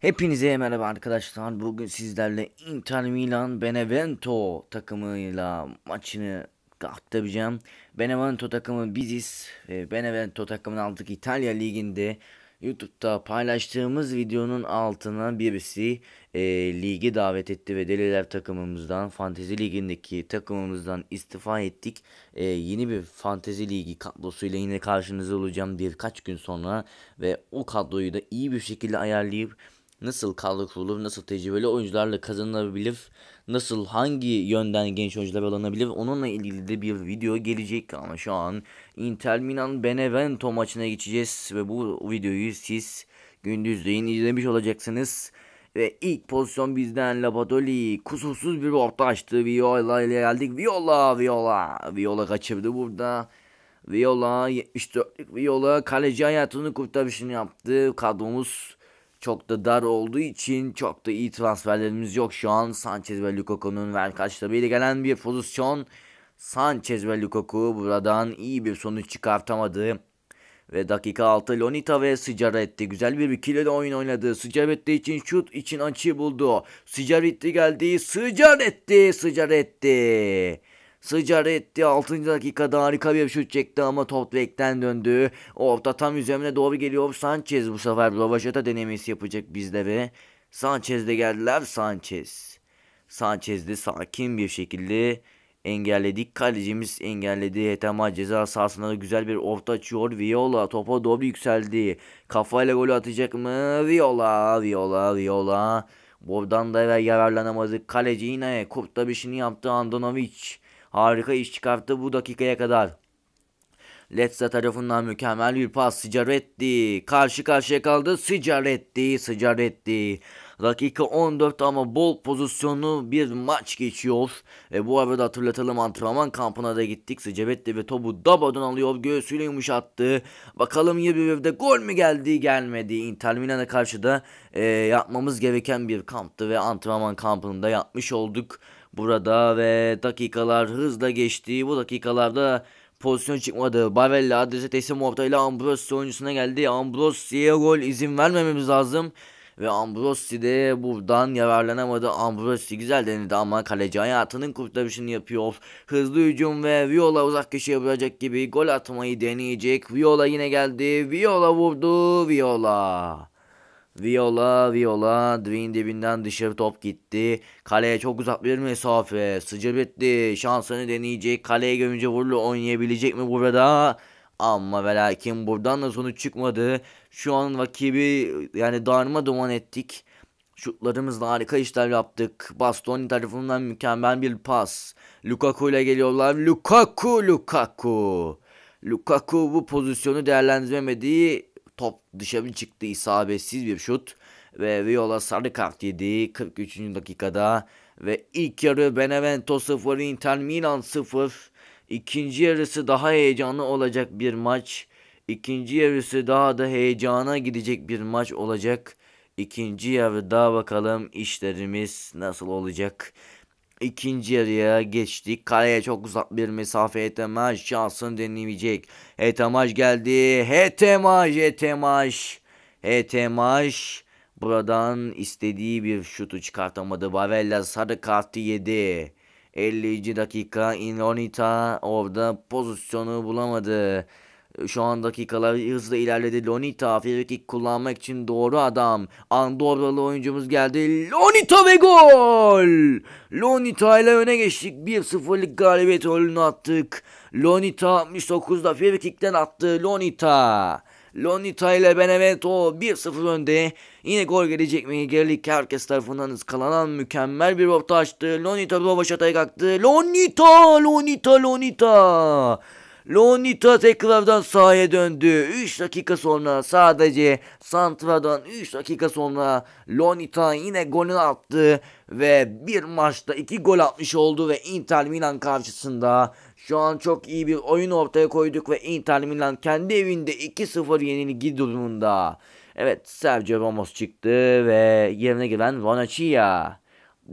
Hepinize merhaba arkadaşlar. Bugün sizlerle Inter Milan Benevento takımıyla maçını aktaracağım. Benevento takımı biziz. Benevento takımını aldık İtalya Ligi'nde. YouTube'da paylaştığımız videonun altına birisi e, ligi davet etti ve Deliler takımımızdan, Fantezi Ligi'ndeki takımımızdan istifa ettik. E, yeni bir Fantezi Ligi kadrosuyla yine karşınızda olacağım birkaç gün sonra ve o kadroyu da iyi bir şekilde ayarlayıp nasıl kadro kurulur, nasıl tecrübeli oyuncularla kazanılabilir, nasıl hangi yönden genç oyuncular alınabilir onunla ilgili de bir video gelecek ama şu an Inter Milan Benevento maçına geçeceğiz ve bu videoyu siz gündüzleyin izlemiş olacaksınız. Ve ilk pozisyon bizden Lapadoli kusursuz bir orta açtı. Viola ile geldik. Viola, Viola. Viola kaçırdı burada. Viola 74'lük Viola kaleci hayatını kurtarışını yaptı. Kadromuz çok da dar olduğu için çok da iyi transferlerimiz yok şu an. Sanchez ve Lukaku'nun ver karşılığıyla gelen bir pozisyon. Sanchez ve Lukaku buradan iyi bir sonuç çıkartamadı. Ve dakika 6 Lonita ve Sigaretti güzel bir ikili oyun oynadı. Sigaretti için şut için açı buldu. Sigaretti geldi. Sigaretti, Sigaretti. Sıcar etti 6. dakikada harika bir şut çekti ama top direkten döndü. Orta tam üzerine doğru geliyor Sanchez bu sefer Rovaşata denemesi yapacak bizlere. Sanchez de geldiler Sanchez. Sanchez de sakin bir şekilde engelledik. Kalecimiz engelledi. Hetema ceza sahasında da güzel bir orta açıyor. Viola topa doğru yükseldi. Kafayla golü atacak mı? Viola, Viola, Viola. Buradan da yararlanamadık. Kaleci yine kurtarışını yaptı Andonovic. Harika iş çıkarttı bu dakikaya kadar. Letza tarafından mükemmel bir pas sicaretti. Karşı karşıya kaldı sicaretti, sicaretti. Dakika 14 ama bol pozisyonlu bir maç geçiyor. Ve bu arada hatırlatalım antrenman kampına da gittik. Sigaretti ve topu Dabadan alıyor. Göğsüyle yumuşattı. Bakalım ya bir evde gol mü geldi gelmedi. Inter Milan'a karşı da e, yapmamız gereken bir kamptı ve antrenman kampında yapmış olduk. Burada ve dakikalar hızla geçti. Bu dakikalarda pozisyon çıkmadı. Bavella adrese teslim ile Ambrosi oyuncusuna geldi. Ambrosi'ye gol izin vermememiz lazım. Ve Ambrosi de buradan yararlanamadı. Ambrosi güzel denedi ama kaleci hayatının kurtarışını yapıyor. Hızlı hücum ve Viola uzak köşeye vuracak gibi gol atmayı deneyecek. Viola yine geldi. Viola vurdu. Viola. Viola Viola Dwayne dibinden dışarı top gitti. Kaleye çok uzak bir mesafe. Sıcı bitti. Şansını deneyecek. Kaleye gömünce vurulu oynayabilecek mi burada? Ama ve lakin buradan da sonuç çıkmadı. Şu an rakibi yani darma duman ettik. Şutlarımızla harika işler yaptık. Bastoni tarafından mükemmel bir pas. Lukaku ile geliyorlar. Lukaku Lukaku. Lukaku bu pozisyonu değerlendiremediği top dışarı çıktı isabetsiz bir şut ve Viola sarı kart yedi 43. dakikada ve ilk yarı Benevento 0 Inter Milan 0 ikinci yarısı daha heyecanlı olacak bir maç ikinci yarısı daha da heyecana gidecek bir maç olacak ikinci yarıda bakalım işlerimiz nasıl olacak İkinci yarıya geçtik. Kaleye çok uzak bir mesafe Etemaj şansını deneyecek. Etemaj geldi. Etemaj, Etemaj. Etemaj buradan istediği bir şutu çıkartamadı. Bavella sarı kartı yedi. 52 dakika Inronita orada pozisyonu bulamadı. Ee, şu an dakikalar hızla ilerledi. Lonita frikik kullanmak için doğru adam. Andorralı oyuncumuz geldi. Lonita ve gol! Lonita ile öne geçtik. 1-0'lık galibiyet golünü attık. Lonita 69'da frikikten attı. Lonita. Lonita ile Benevento 1-0 önde. Yine gol gelecek mi? Gerilik herkes tarafından ıskalanan mükemmel bir orta açtı. Lonita Rovaşata'ya kalktı. Lonita! Lonita! Lonita! Leonidas tekrardan sahaya döndü. 3 dakika sonra sadece Santra'dan 3 dakika sonra Leonidas yine golü attı. Ve bir maçta 2 gol atmış oldu ve Inter Milan karşısında şu an çok iyi bir oyun ortaya koyduk ve Inter Milan kendi evinde 2-0 yenilgi durumunda. Evet Sergio Ramos çıktı ve yerine giren Ronacchia.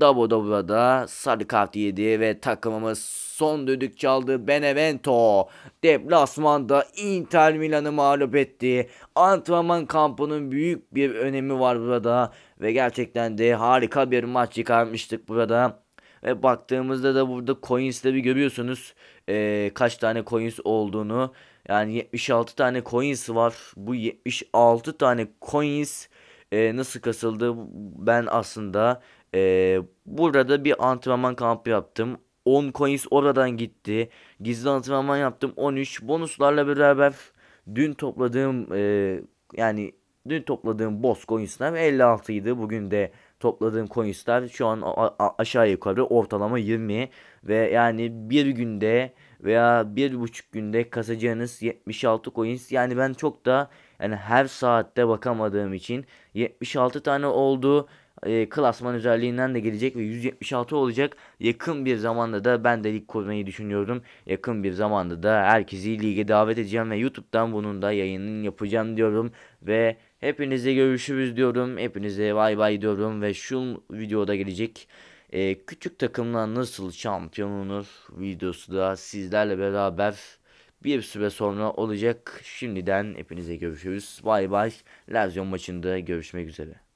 Dabodoba'da sarı kart ve takımımız son düdük çaldı Benevento. Deplasmanda Inter Milan'ı mağlup etti. Antrenman kampının büyük bir önemi var burada ve gerçekten de harika bir maç çıkarmıştık burada. Ve baktığımızda da burada coinsleri görüyorsunuz. Ee, kaç tane coins olduğunu. Yani 76 tane coins var. Bu 76 tane coins e, nasıl kasıldı ben aslında ee, burada bir antrenman kampı yaptım. 10 coins oradan gitti. Gizli antrenman yaptım 13. Bonuslarla beraber dün topladığım e, yani dün topladığım boss coinsler 56 idi. Bugün de topladığım coinsler şu an aşağı yukarı ortalama 20 ve yani bir günde veya bir buçuk günde kasacağınız 76 coins yani ben çok da yani her saatte bakamadığım için 76 tane oldu e, klasman özelliğinden de gelecek ve 176 olacak. Yakın bir zamanda da ben de lig kurmayı düşünüyorum. Yakın bir zamanda da herkesi lige davet edeceğim ve YouTube'dan bunun da yayınını yapacağım diyorum. Ve hepinize görüşürüz diyorum. Hepinize bay bay diyorum ve şu videoda gelecek e, küçük takımla nasıl şampiyon olur videosu da sizlerle beraber bir süre sonra olacak. Şimdiden hepinize görüşürüz. Bay bay. Lazio maçında görüşmek üzere.